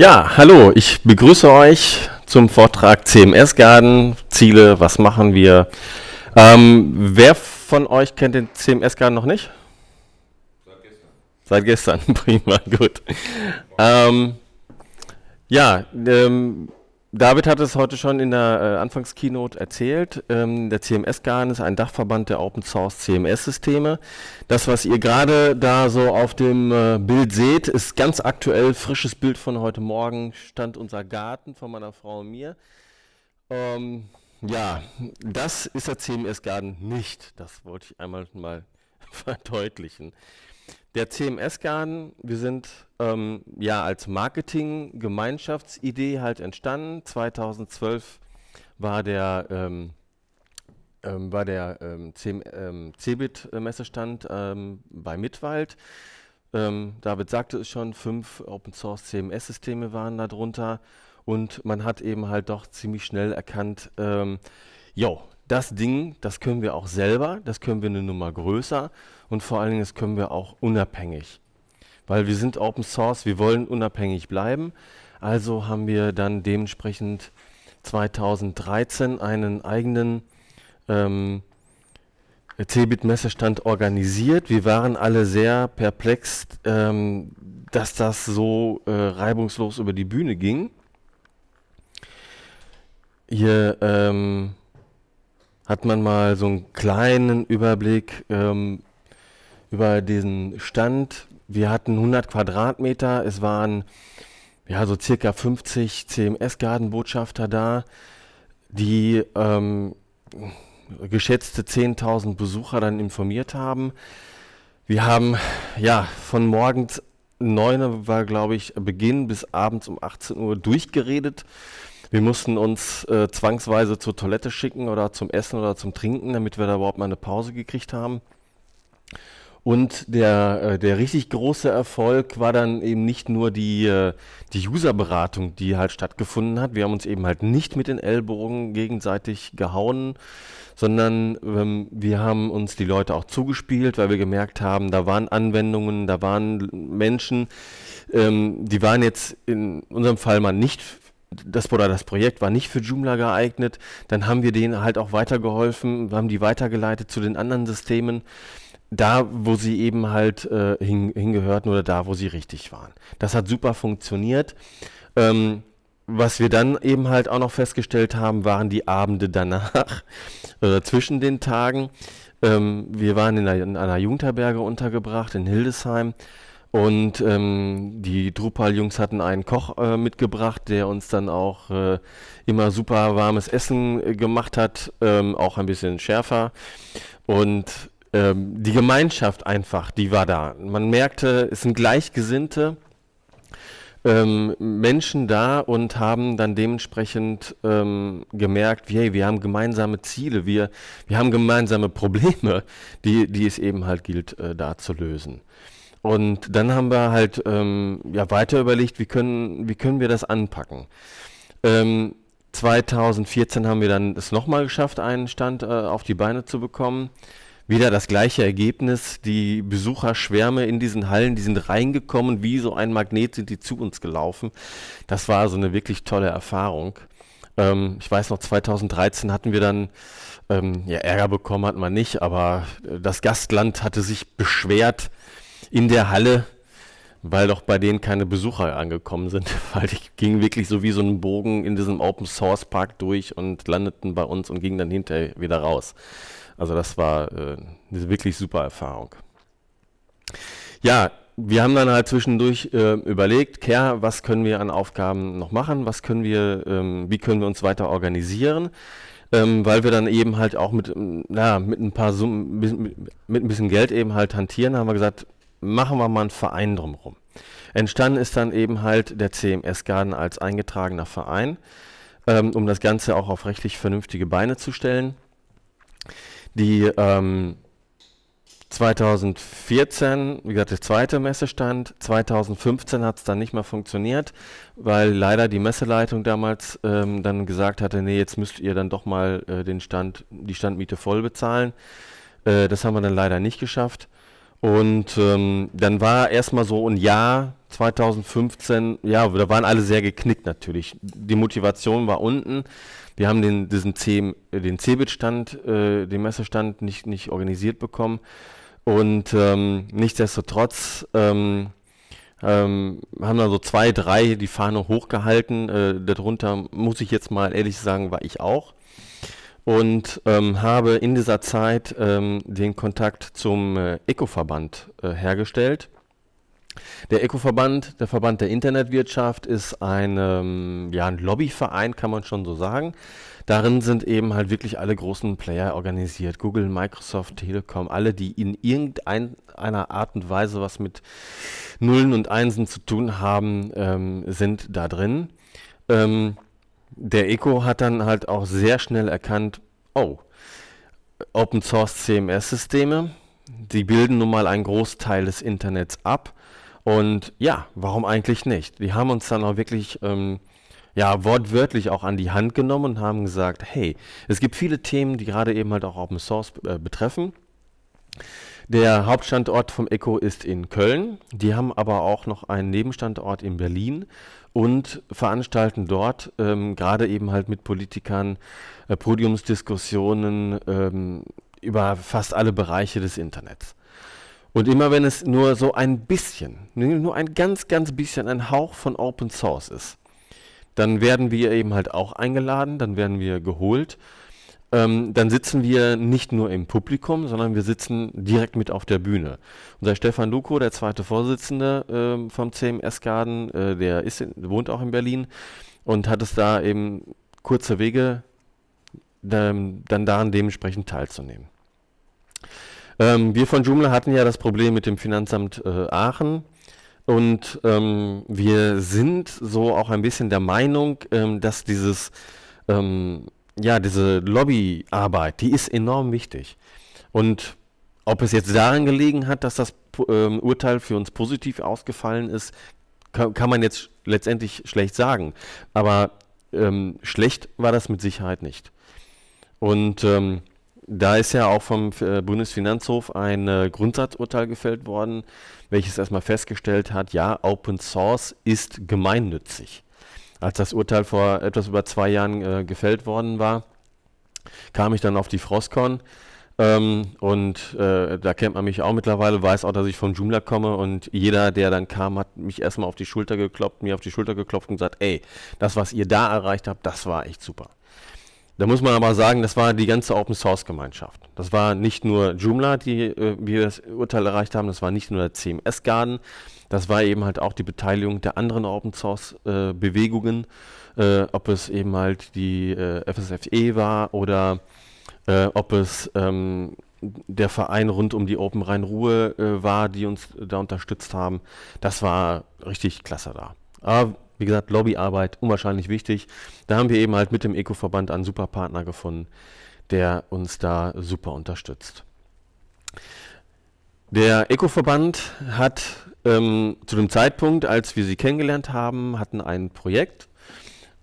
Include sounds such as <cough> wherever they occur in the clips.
Ja, hallo, ich begrüße euch zum Vortrag CMS Garden, Ziele, was machen wir? Ähm, wer von euch kennt den CMS Garden noch nicht? Seit gestern. Seit gestern, <laughs> prima, gut. Ähm, ja, ähm, David hat es heute schon in der äh, Anfangskeynote erzählt. Ähm, der CMS-GAN ist ein Dachverband der Open Source CMS-Systeme. Das, was ihr gerade da so auf dem äh, Bild seht, ist ganz aktuell frisches Bild von heute Morgen. Stand unser Garten von meiner Frau und mir. Ähm, ja, das ist der CMS-GAN nicht. Das wollte ich einmal mal <laughs> verdeutlichen. Der CMS-Garden, wir sind ähm, ja als Marketing-Gemeinschaftsidee halt entstanden. 2012 war der, ähm, ähm, war der ähm, ähm, CeBIT-Messestand ähm, bei Mittwald. David sagte es schon, fünf Open-Source-CMS-Systeme waren darunter und man hat eben halt doch ziemlich schnell erkannt, jo, das Ding, das können wir auch selber, das können wir eine Nummer größer und vor allen Dingen, das können wir auch unabhängig. Weil wir sind Open Source, wir wollen unabhängig bleiben. Also haben wir dann dementsprechend 2013 einen eigenen ähm, CeBIT-Messestand organisiert. Wir waren alle sehr perplex, ähm, dass das so äh, reibungslos über die Bühne ging. Hier ähm, hat man mal so einen kleinen Überblick ähm, über diesen Stand. Wir hatten 100 Quadratmeter, es waren ja so circa 50 CMS-Gartenbotschafter da, die ähm, geschätzte 10.000 Besucher dann informiert haben. Wir haben ja von morgens 9 war, glaube ich, Beginn bis abends um 18 Uhr durchgeredet wir mussten uns äh, zwangsweise zur Toilette schicken oder zum Essen oder zum Trinken, damit wir da überhaupt mal eine Pause gekriegt haben. Und der, äh, der richtig große Erfolg war dann eben nicht nur die, äh, die Userberatung, die halt stattgefunden hat. Wir haben uns eben halt nicht mit den Ellbogen gegenseitig gehauen, sondern ähm, wir haben uns die Leute auch zugespielt, weil wir gemerkt haben, da waren Anwendungen, da waren Menschen, ähm, die waren jetzt in unserem Fall mal nicht das oder das Projekt war nicht für Joomla geeignet, dann haben wir denen halt auch weitergeholfen, haben die weitergeleitet zu den anderen Systemen, da wo sie eben halt äh, hin, hingehörten oder da wo sie richtig waren. Das hat super funktioniert. Ähm, was wir dann eben halt auch noch festgestellt haben, waren die Abende danach <laughs> oder zwischen den Tagen. Ähm, wir waren in einer, in einer Jugendherberge untergebracht in Hildesheim. Und ähm, die Drupal-Jungs hatten einen Koch äh, mitgebracht, der uns dann auch äh, immer super warmes Essen äh, gemacht hat, ähm, auch ein bisschen schärfer. Und ähm, die Gemeinschaft einfach, die war da. Man merkte, es sind Gleichgesinnte ähm, Menschen da und haben dann dementsprechend ähm, gemerkt, hey, wir haben gemeinsame Ziele, wir, wir haben gemeinsame Probleme, die, die es eben halt gilt, äh, da zu lösen. Und dann haben wir halt ähm, ja, weiter überlegt, wie können, wie können wir das anpacken. Ähm, 2014 haben wir dann es nochmal geschafft, einen Stand äh, auf die Beine zu bekommen. Wieder das gleiche Ergebnis. Die Besucherschwärme in diesen Hallen, die sind reingekommen, wie so ein Magnet sind die zu uns gelaufen. Das war so eine wirklich tolle Erfahrung. Ähm, ich weiß noch, 2013 hatten wir dann, ähm, ja, Ärger bekommen hat man nicht, aber äh, das Gastland hatte sich beschwert, in der Halle, weil doch bei denen keine Besucher angekommen sind, <laughs> weil die gingen wirklich so wie so ein Bogen in diesem Open Source Park durch und landeten bei uns und gingen dann hinterher wieder raus. Also das war äh, eine wirklich super Erfahrung. Ja, wir haben dann halt zwischendurch äh, überlegt, Care, was können wir an Aufgaben noch machen, was können wir, ähm, wie können wir uns weiter organisieren, ähm, weil wir dann eben halt auch mit, na, mit ein paar Summen, mit, mit ein bisschen Geld eben halt hantieren, haben wir gesagt, machen wir mal einen Verein drumherum. Entstanden ist dann eben halt der CMS Garden als eingetragener Verein, ähm, um das Ganze auch auf rechtlich vernünftige Beine zu stellen. Die ähm, 2014, wie gesagt, der zweite Messestand. 2015 hat es dann nicht mehr funktioniert, weil leider die Messeleitung damals ähm, dann gesagt hatte, nee, jetzt müsst ihr dann doch mal äh, den Stand, die Standmiete voll bezahlen. Äh, das haben wir dann leider nicht geschafft. Und ähm, dann war erstmal so ein Jahr 2015, ja, da waren alle sehr geknickt natürlich. Die Motivation war unten. Wir haben den, diesen C, den Cebit-Stand, äh, den Messestand nicht, nicht organisiert bekommen. Und ähm, nichtsdestotrotz ähm, ähm, haben dann so zwei, drei die Fahne hochgehalten. Äh, darunter muss ich jetzt mal ehrlich sagen, war ich auch und ähm, habe in dieser Zeit ähm, den Kontakt zum äh, Eco-Verband äh, hergestellt. Der Eco-Verband, der Verband der Internetwirtschaft, ist ein, ähm, ja, ein Lobbyverein, kann man schon so sagen. Darin sind eben halt wirklich alle großen Player organisiert. Google, Microsoft, Telekom, alle, die in irgendeiner Art und Weise was mit Nullen und Einsen zu tun haben, ähm, sind da drin. Ähm, der Eco hat dann halt auch sehr schnell erkannt, oh, Open Source CMS Systeme, die bilden nun mal einen Großteil des Internets ab. Und ja, warum eigentlich nicht? Die haben uns dann auch wirklich, ähm, ja, wortwörtlich auch an die Hand genommen und haben gesagt, hey, es gibt viele Themen, die gerade eben halt auch Open Source äh, betreffen. Der Hauptstandort vom ECO ist in Köln. Die haben aber auch noch einen Nebenstandort in Berlin und veranstalten dort ähm, gerade eben halt mit Politikern äh, Podiumsdiskussionen ähm, über fast alle Bereiche des Internets. Und immer wenn es nur so ein bisschen, nur ein ganz, ganz bisschen, ein Hauch von Open Source ist, dann werden wir eben halt auch eingeladen, dann werden wir geholt ähm, dann sitzen wir nicht nur im Publikum, sondern wir sitzen direkt mit auf der Bühne. Unser Stefan Luko, der zweite Vorsitzende äh, vom CMS Garden, äh, der ist, wohnt auch in Berlin und hat es da eben kurze Wege, ähm, dann daran dementsprechend teilzunehmen. Ähm, wir von Joomla hatten ja das Problem mit dem Finanzamt äh, Aachen. Und ähm, wir sind so auch ein bisschen der Meinung, ähm, dass dieses ähm, ja, diese Lobbyarbeit, die ist enorm wichtig. Und ob es jetzt daran gelegen hat, dass das ähm, Urteil für uns positiv ausgefallen ist, kann, kann man jetzt letztendlich schlecht sagen. Aber ähm, schlecht war das mit Sicherheit nicht. Und ähm, da ist ja auch vom äh, Bundesfinanzhof ein äh, Grundsatzurteil gefällt worden, welches erstmal festgestellt hat, ja, Open Source ist gemeinnützig als das Urteil vor etwas über zwei Jahren äh, gefällt worden war, kam ich dann auf die Frostcon. Ähm, und äh, da kennt man mich auch mittlerweile, weiß auch, dass ich von Joomla komme und jeder, der dann kam, hat mich erstmal auf die Schulter geklopft, mir auf die Schulter geklopft und gesagt, ey, das, was ihr da erreicht habt, das war echt super. Da muss man aber sagen, das war die ganze Open Source Gemeinschaft. Das war nicht nur Joomla, die äh, wir das Urteil erreicht haben, das war nicht nur der CMS Garden, das war eben halt auch die Beteiligung der anderen Open Source äh, Bewegungen, äh, ob es eben halt die äh, FSFE war oder äh, ob es ähm, der Verein rund um die Open Rhein-Ruhr äh, war, die uns da unterstützt haben. Das war richtig klasse da. Aber wie gesagt, Lobbyarbeit unwahrscheinlich wichtig. Da haben wir eben halt mit dem Eco-Verband einen super Partner gefunden, der uns da super unterstützt. Der Eco-Verband hat ähm, zu dem Zeitpunkt, als wir sie kennengelernt haben, hatten ein Projekt,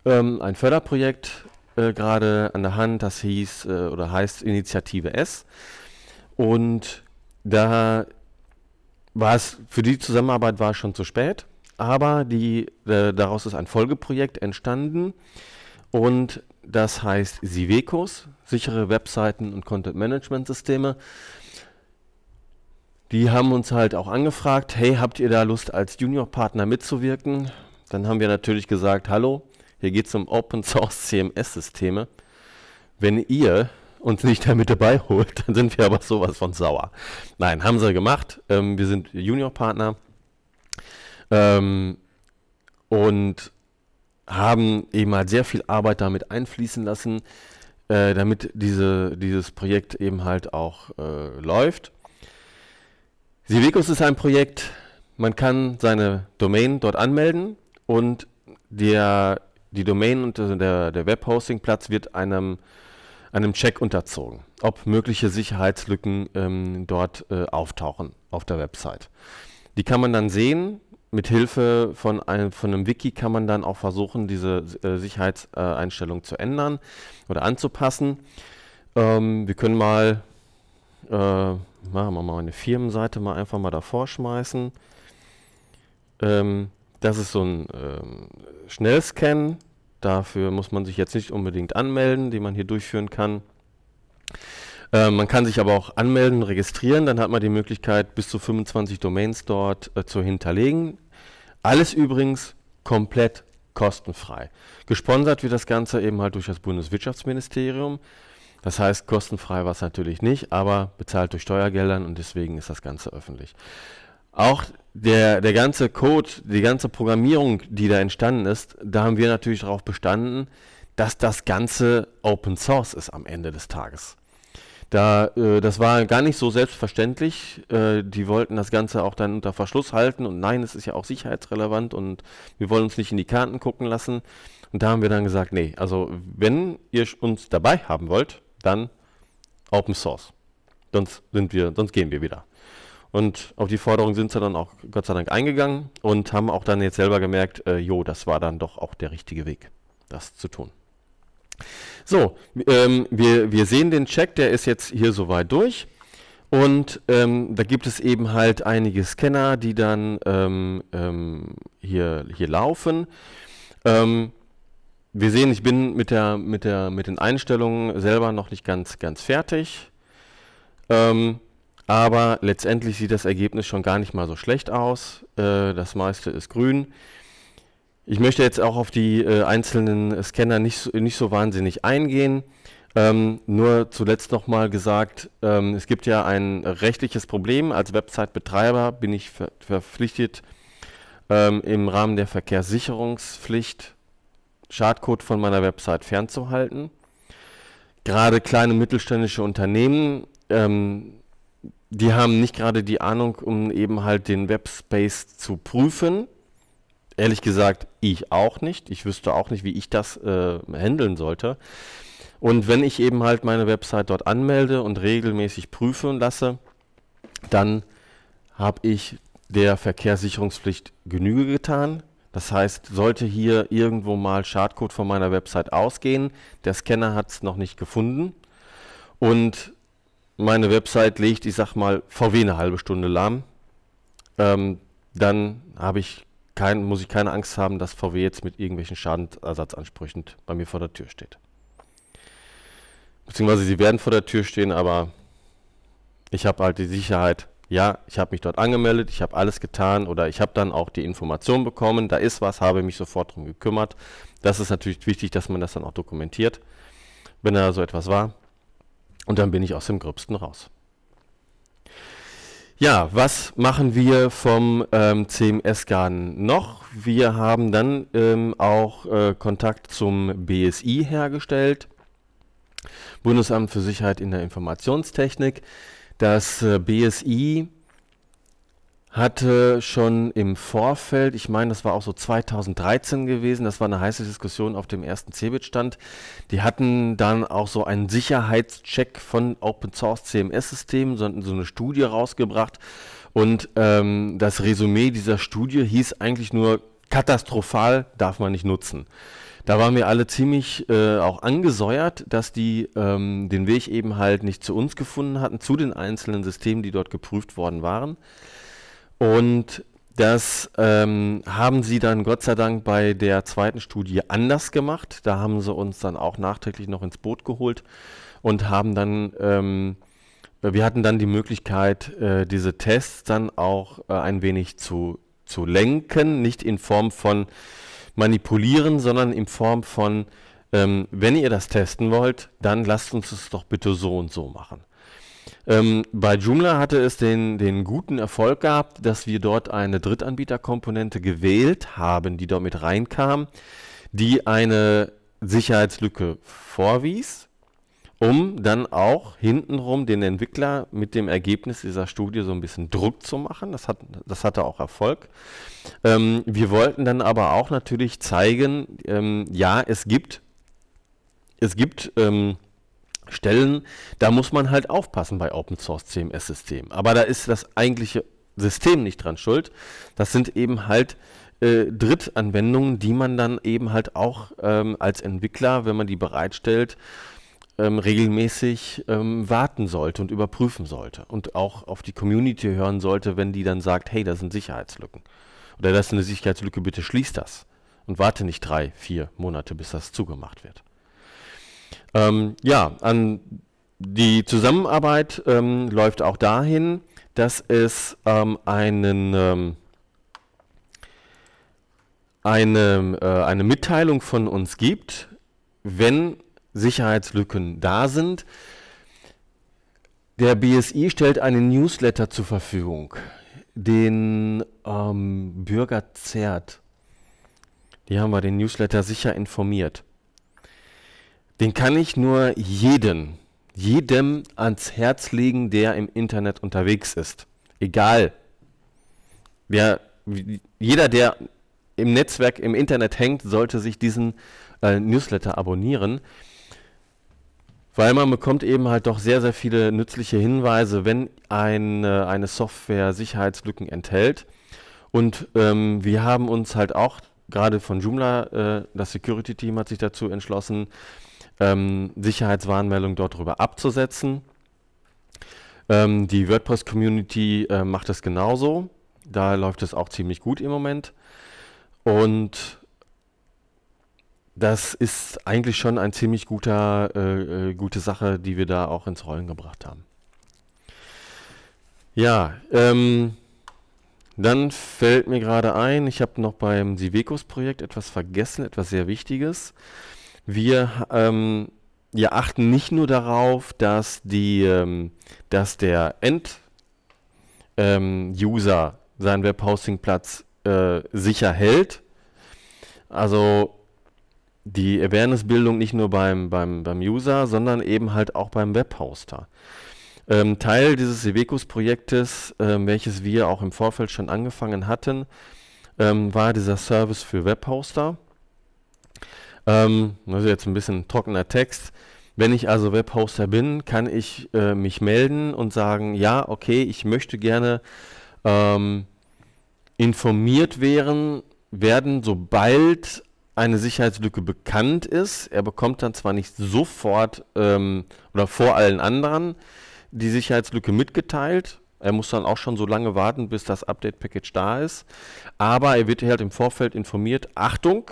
ähm, ein Förderprojekt äh, gerade an der Hand, das hieß äh, oder heißt Initiative S. Und da war es, für die Zusammenarbeit war es schon zu spät, aber die, äh, daraus ist ein Folgeprojekt entstanden und das heißt Sivekos, sichere Webseiten und Content Management Systeme. Die haben uns halt auch angefragt, hey, habt ihr da Lust als Juniorpartner mitzuwirken? Dann haben wir natürlich gesagt, hallo, hier geht es um Open Source CMS-Systeme. Wenn ihr uns nicht damit dabei holt, <laughs> dann sind wir aber sowas von sauer. Nein, haben sie gemacht. Ähm, wir sind Juniorpartner ähm, und haben eben halt sehr viel Arbeit damit einfließen lassen, äh, damit diese, dieses Projekt eben halt auch äh, läuft. Sivecus ist ein Projekt, man kann seine Domain dort anmelden und der, die Domain und also der, der Webhosting-Platz wird einem, einem Check unterzogen, ob mögliche Sicherheitslücken ähm, dort äh, auftauchen auf der Website. Die kann man dann sehen. Mit Hilfe von einem, von einem Wiki kann man dann auch versuchen, diese äh, Sicherheitseinstellung zu ändern oder anzupassen. Ähm, wir können mal äh, machen wir mal eine Firmenseite mal einfach mal davor schmeißen. Ähm, das ist so ein ähm, Schnellscan. Dafür muss man sich jetzt nicht unbedingt anmelden, den man hier durchführen kann. Äh, man kann sich aber auch anmelden, registrieren. Dann hat man die Möglichkeit, bis zu 25 Domains dort äh, zu hinterlegen. Alles übrigens komplett kostenfrei. Gesponsert wird das Ganze eben halt durch das Bundeswirtschaftsministerium. Das heißt, kostenfrei war es natürlich nicht, aber bezahlt durch Steuergeldern und deswegen ist das Ganze öffentlich. Auch der, der ganze Code, die ganze Programmierung, die da entstanden ist, da haben wir natürlich darauf bestanden, dass das Ganze Open Source ist am Ende des Tages. Da, äh, das war gar nicht so selbstverständlich. Äh, die wollten das Ganze auch dann unter Verschluss halten und nein, es ist ja auch sicherheitsrelevant und wir wollen uns nicht in die Karten gucken lassen. Und da haben wir dann gesagt, nee, also wenn ihr uns dabei haben wollt, dann Open Source. Sonst sind wir, sonst gehen wir wieder. Und auf die Forderung sind sie dann auch Gott sei Dank eingegangen und haben auch dann jetzt selber gemerkt, äh, jo, das war dann doch auch der richtige Weg, das zu tun. So, ähm, wir, wir sehen den Check, der ist jetzt hier soweit durch. Und ähm, da gibt es eben halt einige Scanner, die dann ähm, ähm hier, hier laufen. Ähm, wir sehen, ich bin mit, der, mit, der, mit den Einstellungen selber noch nicht ganz, ganz fertig. Ähm, aber letztendlich sieht das Ergebnis schon gar nicht mal so schlecht aus. Äh, das meiste ist grün. Ich möchte jetzt auch auf die äh, einzelnen Scanner nicht, nicht so wahnsinnig eingehen. Ähm, nur zuletzt nochmal gesagt, ähm, es gibt ja ein rechtliches Problem. Als Website-Betreiber bin ich ver verpflichtet, ähm, im Rahmen der Verkehrssicherungspflicht Schadcode von meiner Website fernzuhalten. Gerade kleine mittelständische Unternehmen, ähm, die haben nicht gerade die Ahnung, um eben halt den Webspace zu prüfen. Ehrlich gesagt, ich auch nicht. Ich wüsste auch nicht, wie ich das äh, handeln sollte. Und wenn ich eben halt meine Website dort anmelde und regelmäßig prüfen lasse, dann habe ich der Verkehrssicherungspflicht Genüge getan. Das heißt, sollte hier irgendwo mal Schadcode von meiner Website ausgehen, der Scanner hat es noch nicht gefunden und meine Website legt, ich sag mal, VW eine halbe Stunde lahm, ähm, dann habe ich kein, muss ich keine Angst haben, dass VW jetzt mit irgendwelchen Schadensersatzansprüchen bei mir vor der Tür steht. Beziehungsweise sie werden vor der Tür stehen, aber ich habe halt die Sicherheit, ja, ich habe mich dort angemeldet, ich habe alles getan oder ich habe dann auch die Information bekommen, da ist was, habe mich sofort drum gekümmert. Das ist natürlich wichtig, dass man das dann auch dokumentiert, wenn da so etwas war. Und dann bin ich aus dem Gröbsten raus. Ja, was machen wir vom ähm, CMS-Garden noch? Wir haben dann ähm, auch äh, Kontakt zum BSI hergestellt, Bundesamt für Sicherheit in der Informationstechnik. Das äh, BSI hatte schon im Vorfeld, ich meine, das war auch so 2013 gewesen, das war eine heiße Diskussion auf dem ersten CeBIT-Stand. Die hatten dann auch so einen Sicherheitscheck von Open Source CMS-Systemen, sondern so eine Studie rausgebracht. Und ähm, das Resümee dieser Studie hieß eigentlich nur, katastrophal darf man nicht nutzen da waren wir alle ziemlich äh, auch angesäuert, dass die ähm, den Weg eben halt nicht zu uns gefunden hatten, zu den einzelnen Systemen, die dort geprüft worden waren. Und das ähm, haben sie dann Gott sei Dank bei der zweiten Studie anders gemacht. Da haben sie uns dann auch nachträglich noch ins Boot geholt und haben dann, ähm, wir hatten dann die Möglichkeit, äh, diese Tests dann auch äh, ein wenig zu, zu lenken, nicht in Form von manipulieren, sondern in Form von, ähm, wenn ihr das testen wollt, dann lasst uns es doch bitte so und so machen. Ähm, bei Joomla hatte es den, den guten Erfolg gehabt, dass wir dort eine Drittanbieterkomponente gewählt haben, die dort mit reinkam, die eine Sicherheitslücke vorwies, um dann auch hintenrum den Entwickler mit dem Ergebnis dieser Studie so ein bisschen Druck zu machen. Das, hat, das hatte auch Erfolg. Ähm, wir wollten dann aber auch natürlich zeigen, ähm, ja, es gibt, es gibt ähm, Stellen, da muss man halt aufpassen bei Open Source CMS-Systemen. Aber da ist das eigentliche System nicht dran schuld. Das sind eben halt äh, Drittanwendungen, die man dann eben halt auch ähm, als Entwickler, wenn man die bereitstellt, ähm, regelmäßig ähm, warten sollte und überprüfen sollte und auch auf die Community hören sollte, wenn die dann sagt, hey, da sind Sicherheitslücken oder das ist eine Sicherheitslücke, bitte schließ das und warte nicht drei, vier Monate, bis das zugemacht wird. Ähm, ja, an die Zusammenarbeit ähm, läuft auch dahin, dass es ähm, einen ähm, eine, äh, eine Mitteilung von uns gibt, wenn Sicherheitslücken da sind. Der BSI stellt einen Newsletter zur Verfügung, den ähm, Bürger zerrt. Die haben wir den Newsletter sicher informiert. Den kann ich nur jedem, jedem ans Herz legen, der im Internet unterwegs ist. Egal. Wer, jeder, der im Netzwerk, im Internet hängt, sollte sich diesen äh, Newsletter abonnieren. Weil man bekommt eben halt doch sehr, sehr viele nützliche Hinweise, wenn eine, äh, eine Software Sicherheitslücken enthält. Und ähm, wir haben uns halt auch gerade von Joomla, äh, das Security-Team hat sich dazu entschlossen, ähm, Sicherheitswarnmeldungen dort drüber abzusetzen. Ähm, die WordPress-Community äh, macht das genauso. Da läuft es auch ziemlich gut im Moment. Und das ist eigentlich schon eine ziemlich guter, äh, äh, gute Sache, die wir da auch ins Rollen gebracht haben. Ja, ähm, dann fällt mir gerade ein, ich habe noch beim Sivekos-Projekt etwas vergessen, etwas sehr Wichtiges. Wir, ähm, wir achten nicht nur darauf, dass, die, ähm, dass der End-User ähm, seinen Web-Hosting-Platz äh, sicher hält, also die Awareness-Bildung nicht nur beim, beim, beim User, sondern eben halt auch beim Webhoster. Ähm, Teil dieses Sevecus-Projektes, ähm, welches wir auch im Vorfeld schon angefangen hatten, ähm, war dieser Service für Webhoster. Ähm, das ist jetzt ein bisschen trockener Text. Wenn ich also Webhoster bin, kann ich äh, mich melden und sagen, ja, okay, ich möchte gerne ähm, informiert werden, werden, sobald eine Sicherheitslücke bekannt ist. Er bekommt dann zwar nicht sofort ähm, oder vor allen anderen die Sicherheitslücke mitgeteilt. Er muss dann auch schon so lange warten, bis das Update-Package da ist. Aber er wird halt im Vorfeld informiert, Achtung,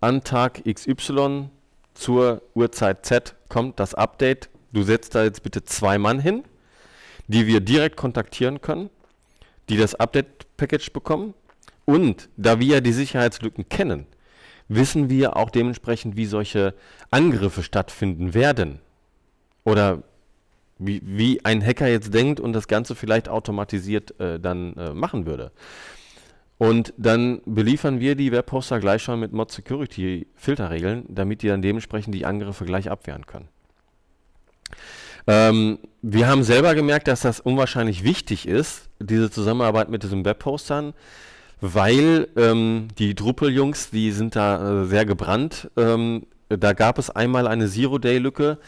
an Tag XY zur Uhrzeit Z kommt das Update. Du setzt da jetzt bitte zwei Mann hin, die wir direkt kontaktieren können, die das Update-Package bekommen und da wir ja die Sicherheitslücken kennen, wissen wir auch dementsprechend, wie solche Angriffe stattfinden werden. Oder wie, wie ein Hacker jetzt denkt und das Ganze vielleicht automatisiert äh, dann äh, machen würde. Und dann beliefern wir die Webhoster gleich schon mit Mod Security Filterregeln, damit die dann dementsprechend die Angriffe gleich abwehren können. Ähm, wir haben selber gemerkt, dass das unwahrscheinlich wichtig ist, diese Zusammenarbeit mit diesen Webhostern, weil ähm, die drupal jungs die sind da äh, sehr gebrannt. Ähm, da gab es einmal eine Zero-Day-Lücke.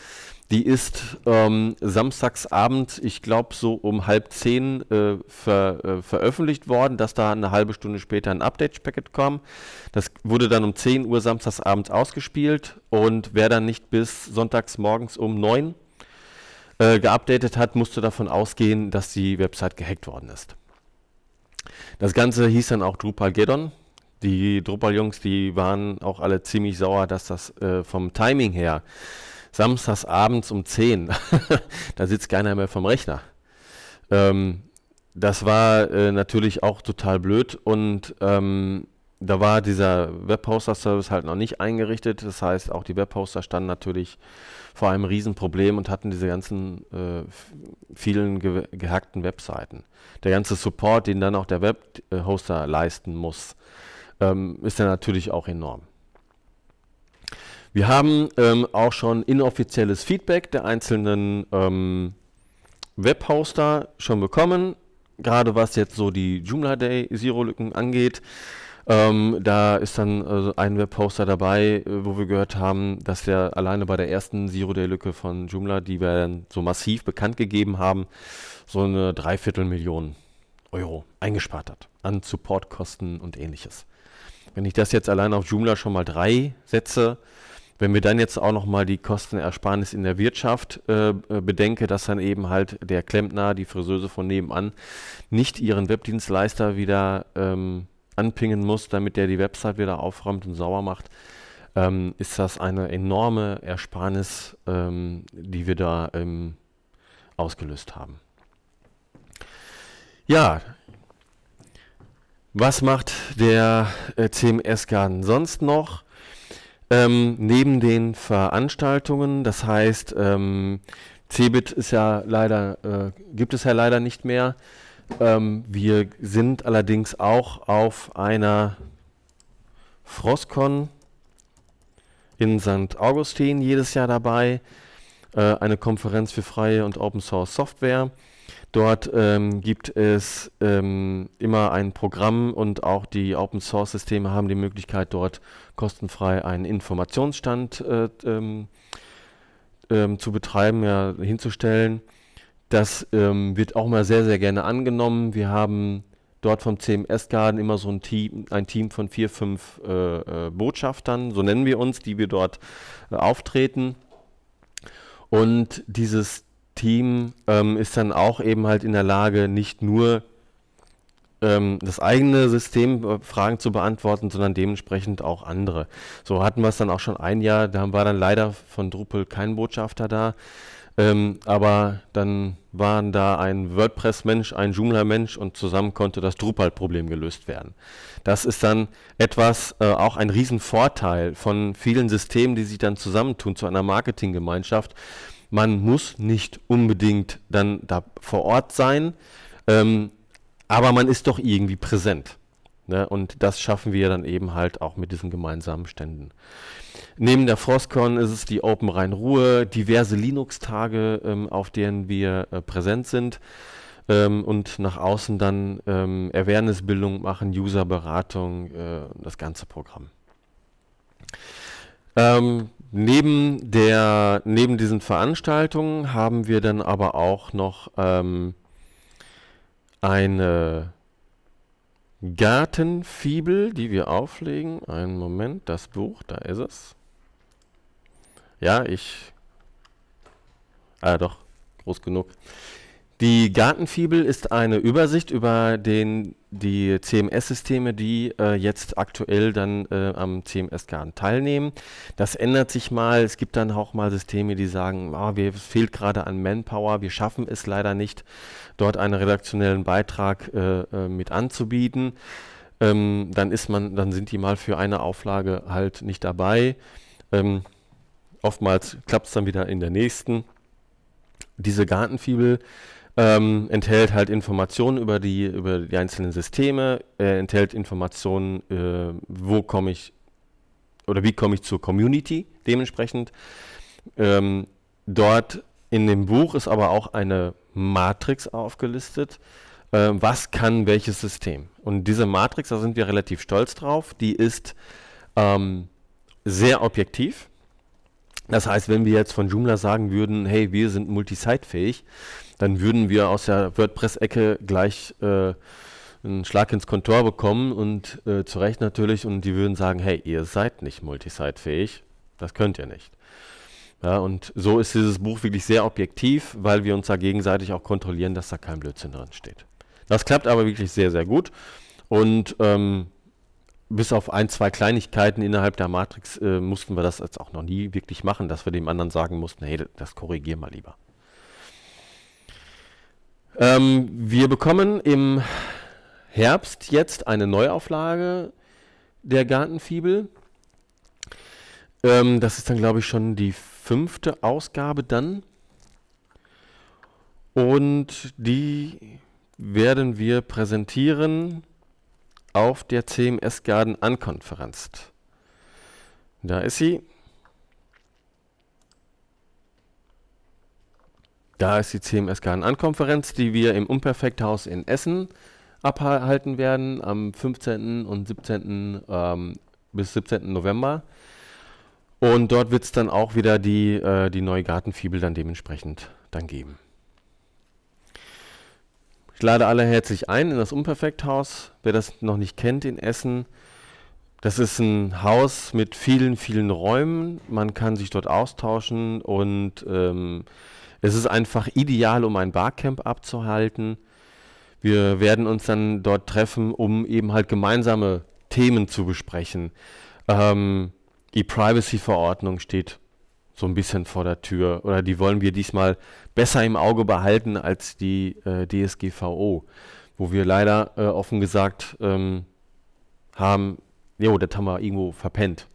Die ist ähm, samstagsabend, ich glaube, so um halb zehn äh, ver, äh, veröffentlicht worden, dass da eine halbe Stunde später ein Update-Packet kam. Das wurde dann um 10 Uhr samstagsabends ausgespielt und wer dann nicht bis sonntags morgens um neun äh, geupdatet hat, musste davon ausgehen, dass die Website gehackt worden ist. Das Ganze hieß dann auch Drupal-Geddon. Die Drupal-Jungs, die waren auch alle ziemlich sauer, dass das äh, vom Timing her samstags abends um 10, <laughs> da sitzt keiner mehr vom Rechner. Ähm, das war äh, natürlich auch total blöd und ähm, da war dieser Webhoster-Service halt noch nicht eingerichtet. Das heißt, auch die Webhoster standen natürlich vor einem Riesenproblem und hatten diese ganzen äh, vielen ge gehackten Webseiten. Der ganze Support, den dann auch der Webhoster leisten muss, ähm, ist dann natürlich auch enorm. Wir haben ähm, auch schon inoffizielles Feedback der einzelnen ähm, Webhoster schon bekommen, gerade was jetzt so die Joomla Day Zero-Lücken angeht. Ähm, da ist dann äh, ein Webposter dabei, äh, wo wir gehört haben, dass der alleine bei der ersten Zero-Day-Lücke von Joomla, die wir dann so massiv bekannt gegeben haben, so eine Dreiviertelmillion Euro eingespart hat an Supportkosten und ähnliches. Wenn ich das jetzt allein auf Joomla schon mal drei setze, wenn wir dann jetzt auch nochmal die Kostenersparnis in der Wirtschaft äh, äh, bedenke, dass dann eben halt der Klempner, die Friseuse von nebenan, nicht ihren Webdienstleister wieder ähm, anpingen muss, damit der die Website wieder aufräumt und sauber macht, ähm, ist das eine enorme Ersparnis, ähm, die wir da ähm, ausgelöst haben. Ja, was macht der äh, CMS-Garden sonst noch? Ähm, neben den Veranstaltungen, das heißt, ähm, CeBIT ist ja leider, äh, gibt es ja leider nicht mehr. Ähm, wir sind allerdings auch auf einer Frostcon in St. Augustin jedes Jahr dabei, äh, eine Konferenz für freie und Open Source Software. Dort ähm, gibt es ähm, immer ein Programm und auch die Open Source Systeme haben die Möglichkeit, dort kostenfrei einen Informationsstand äh, ähm, ähm, zu betreiben, ja, hinzustellen. Das ähm, wird auch mal sehr, sehr gerne angenommen. Wir haben dort vom CMS Garden immer so ein Team, ein Team von vier, fünf äh, äh, Botschaftern, so nennen wir uns, die wir dort äh, auftreten. Und dieses Team ähm, ist dann auch eben halt in der Lage, nicht nur ähm, das eigene System äh, Fragen zu beantworten, sondern dementsprechend auch andere. So hatten wir es dann auch schon ein Jahr, da war dann leider von Drupal kein Botschafter da. Ähm, aber dann waren da ein WordPress-Mensch, ein Joomla-Mensch und zusammen konnte das Drupal-Problem gelöst werden. Das ist dann etwas, äh, auch ein Riesenvorteil von vielen Systemen, die sich dann zusammentun zu einer Marketinggemeinschaft. Man muss nicht unbedingt dann da vor Ort sein, ähm, aber man ist doch irgendwie präsent. Ne? Und das schaffen wir dann eben halt auch mit diesen gemeinsamen Ständen. Neben der Frostcon ist es die Open rhein ruhe diverse Linux-Tage, ähm, auf denen wir äh, präsent sind ähm, und nach außen dann ähm, Awareness-Bildung machen, User-Beratung, äh, das ganze Programm. Ähm, neben, der, neben diesen Veranstaltungen haben wir dann aber auch noch ähm, eine Gartenfibel, die wir auflegen. Einen Moment, das Buch, da ist es. Ja, ich... Ah, doch, groß genug. Die Gartenfibel ist eine Übersicht über den, die CMS-Systeme, die äh, jetzt aktuell dann äh, am CMS-Garten teilnehmen. Das ändert sich mal. Es gibt dann auch mal Systeme, die sagen, ah, wir fehlt gerade an Manpower, wir schaffen es leider nicht, dort einen redaktionellen Beitrag äh, äh, mit anzubieten. Ähm, dann ist man, dann sind die mal für eine Auflage halt nicht dabei. Ähm, oftmals klappt es dann wieder in der nächsten. Diese Gartenfibel ähm, enthält halt Informationen über die, über die einzelnen Systeme, äh, enthält Informationen, äh, wo komme ich oder wie komme ich zur Community dementsprechend. Ähm, dort in dem Buch ist aber auch eine Matrix aufgelistet. Äh, was kann welches System? Und diese Matrix, da sind wir relativ stolz drauf, die ist ähm, sehr objektiv. Das heißt, wenn wir jetzt von Joomla sagen würden, hey, wir sind multisite-fähig, dann würden wir aus der WordPress-Ecke gleich äh, einen Schlag ins Kontor bekommen und äh, zu Recht natürlich und die würden sagen, hey, ihr seid nicht multisite-fähig, das könnt ihr nicht. Ja, und so ist dieses Buch wirklich sehr objektiv, weil wir uns da gegenseitig auch kontrollieren, dass da kein Blödsinn drin steht. Das klappt aber wirklich sehr, sehr gut und ähm, bis auf ein, zwei Kleinigkeiten innerhalb der Matrix äh, mussten wir das jetzt auch noch nie wirklich machen, dass wir dem anderen sagen mussten, hey, das korrigier mal lieber. Ähm, wir bekommen im Herbst jetzt eine Neuauflage der Gartenfibel. Ähm, das ist dann, glaube ich, schon die fünfte Ausgabe dann. Und die werden wir präsentieren auf der CMS Garden Ankonferenz. Da ist sie. Da ist die CMSK Ankonferenz, die wir im Unperfekthaus in Essen abhalten werden am 15. und 17. Ähm, bis 17. November. Und dort wird es dann auch wieder die, äh, die neue Gartenfibel dann dementsprechend dann geben. Ich lade alle herzlich ein in das Unperfekthaus. Wer das noch nicht kennt in Essen, das ist ein Haus mit vielen, vielen Räumen. Man kann sich dort austauschen und ähm, es ist einfach ideal, um ein Barcamp abzuhalten. Wir werden uns dann dort treffen, um eben halt gemeinsame Themen zu besprechen. Ähm, die Privacy-Verordnung steht so ein bisschen vor der Tür oder die wollen wir diesmal besser im Auge behalten als die äh, DSGVO, wo wir leider äh, offen gesagt ähm, haben, jo, das haben wir irgendwo verpennt.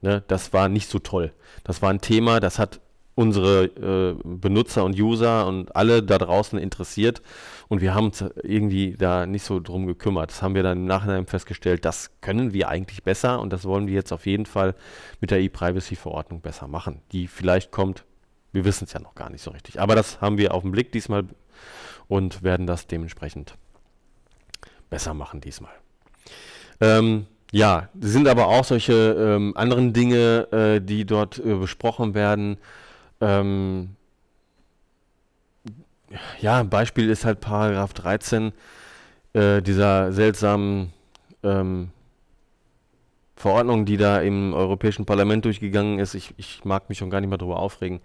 Ne? Das war nicht so toll. Das war ein Thema, das hat unsere äh, Benutzer und User und alle da draußen interessiert. Und wir haben uns irgendwie da nicht so drum gekümmert. Das haben wir dann im Nachhinein festgestellt, das können wir eigentlich besser und das wollen wir jetzt auf jeden Fall mit der E-Privacy-Verordnung besser machen, die vielleicht kommt. Wir wissen es ja noch gar nicht so richtig. Aber das haben wir auf den Blick diesmal und werden das dementsprechend besser machen diesmal. Ähm, ja, sind aber auch solche ähm, anderen Dinge, äh, die dort äh, besprochen werden. Ähm, ja, ein Beispiel ist halt Paragraph 13 äh, dieser seltsamen ähm, Verordnung, die da im Europäischen Parlament durchgegangen ist. Ich, ich mag mich schon gar nicht mehr darüber aufregen.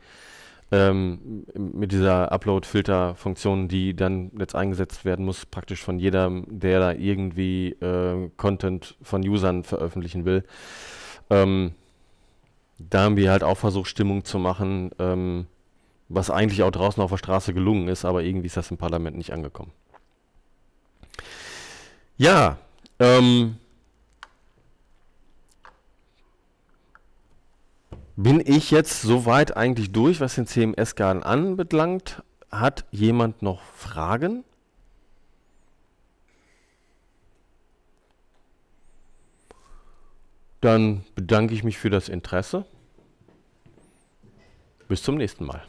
Ähm, mit dieser Upload-Filter-Funktion, die dann jetzt eingesetzt werden muss, praktisch von jedem, der da irgendwie äh, Content von Usern veröffentlichen will. Ähm, da haben wir halt auch versucht, Stimmung zu machen, ähm, was eigentlich auch draußen auf der Straße gelungen ist, aber irgendwie ist das im Parlament nicht angekommen. Ja, ähm, bin ich jetzt soweit eigentlich durch, was den CMS-Garden anbelangt? Hat jemand noch Fragen? Dann bedanke ich mich für das Interesse. Bis zum nächsten Mal.